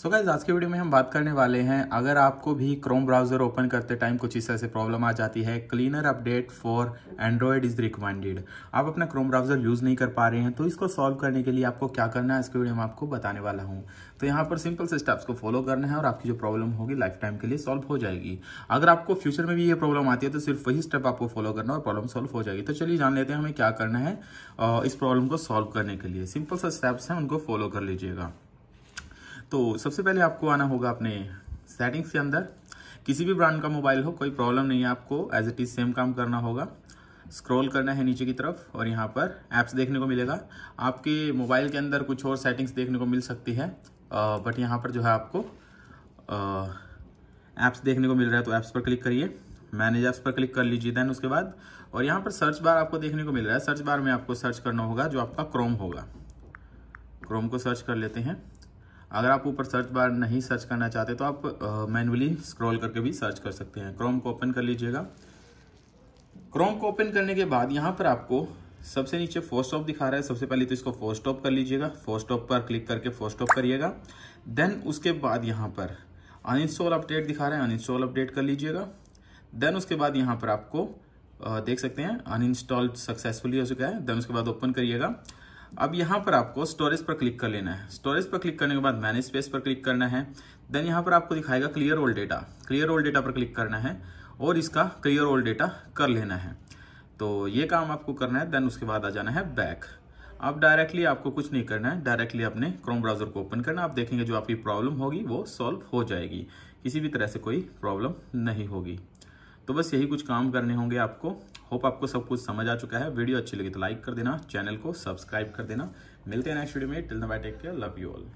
सो so guys आज के video में हम बात करने वाले हैं अगर आपको भी क्रोम ब्राउज़र ओपन करते टाइम कुछ इस तरह से प्रॉब्लम आ जाती है cleaner update for Android is recommended आप अपना क्रोम ब्राउज़र यूज़ नहीं कर पा रहे हैं तो इसको सॉल्व करने के लिए आपको क्या करना है इसके वीडियो में आपको बताने वाला हूँ तो यहाँ पर सिंपल से स्टेप्स को फॉलो करना है और आपकी जो प्रॉब्लम होगी लाइफ टाइम के लिए सॉल्व हो जाएगी अगर आपको फ्यूचर में भी ये प्रॉब्लम आती है तो सिर्फ वही स्टेप आपको फॉलो करना और प्रॉब्लम सॉल्व हो जाएगी तो चलिए जान लेते हैं हमें क्या करना है इस प्रॉब्लम को सॉल्व करने के लिए सिंपल से स्टेप्स हैं उनको फॉलो कर लीजिएगा तो सबसे पहले आपको आना होगा अपने सेटिंग्स के अंदर किसी भी ब्रांड का मोबाइल हो कोई प्रॉब्लम नहीं है आपको एज इट इज़ सेम काम करना होगा स्क्रॉल करना है नीचे की तरफ और यहाँ पर ऐप्स देखने को मिलेगा आपके मोबाइल के अंदर कुछ और सेटिंग्स देखने को मिल सकती है बट यहाँ पर जो है आपको ऐप्स देखने को मिल रहा है तो ऐप्स पर क्लिक करिए मैनेज ऐप्स पर क्लिक कर लीजिए देन उसके बाद और यहाँ पर सर्च बार आपको देखने को मिल रहा है सर्च बार में आपको सर्च करना होगा जो आपका क्रोम होगा क्रोम को सर्च कर लेते हैं अगर आप ऊपर सर्च बार नहीं सर्च करना चाहते तो आप मैनुअली स्क्रॉल करके भी सर्च कर सकते हैं क्रोम को ओपन कर लीजिएगा क्रोम को ओपन करने के बाद यहाँ पर आपको सबसे नीचे स्टॉप दिखा रहा है सबसे पहले तो इसको स्टॉप कर लीजिएगा स्टॉप पर क्लिक करके स्टॉप करिएगा देन उसके बाद यहाँ पर अनइंस्टॉल अपडेट दिखा रहा है अनइंस्टॉल अपडेट कर लीजिएगा देन उसके बाद यहाँ पर आपको देख सकते हैं अनइंस्टॉल सक्सेसफुली हो चुका है देन उसके बाद ओपन करिएगा अब यहाँ पर आपको स्टोरेज पर क्लिक कर लेना है स्टोरेज पर क्लिक करने के बाद मैनेज स्पेस पर क्लिक करना है देन यहाँ पर आपको दिखाएगा clear old data clear old data पर क्लिक करना है और इसका क्लियर ओल्ड डेटा कर लेना है तो ये काम आपको करना है देन उसके बाद आ जाना है बैक अब डायरेक्टली आपको कुछ नहीं करना है डायरेक्टली अपने क्रोम ब्राउजर को ओपन करना आप देखेंगे जो आपकी प्रॉब्लम होगी वो सॉल्व हो जाएगी किसी भी तरह से कोई प्रॉब्लम नहीं होगी तो बस यही कुछ काम करने होंगे आपको होप आपको सब कुछ समझ आ चुका है वीडियो अच्छी लगी तो लाइक कर देना चैनल को सब्सक्राइब कर देना मिलते हैं नेक्स्ट वीडियो में till the bye take care love you all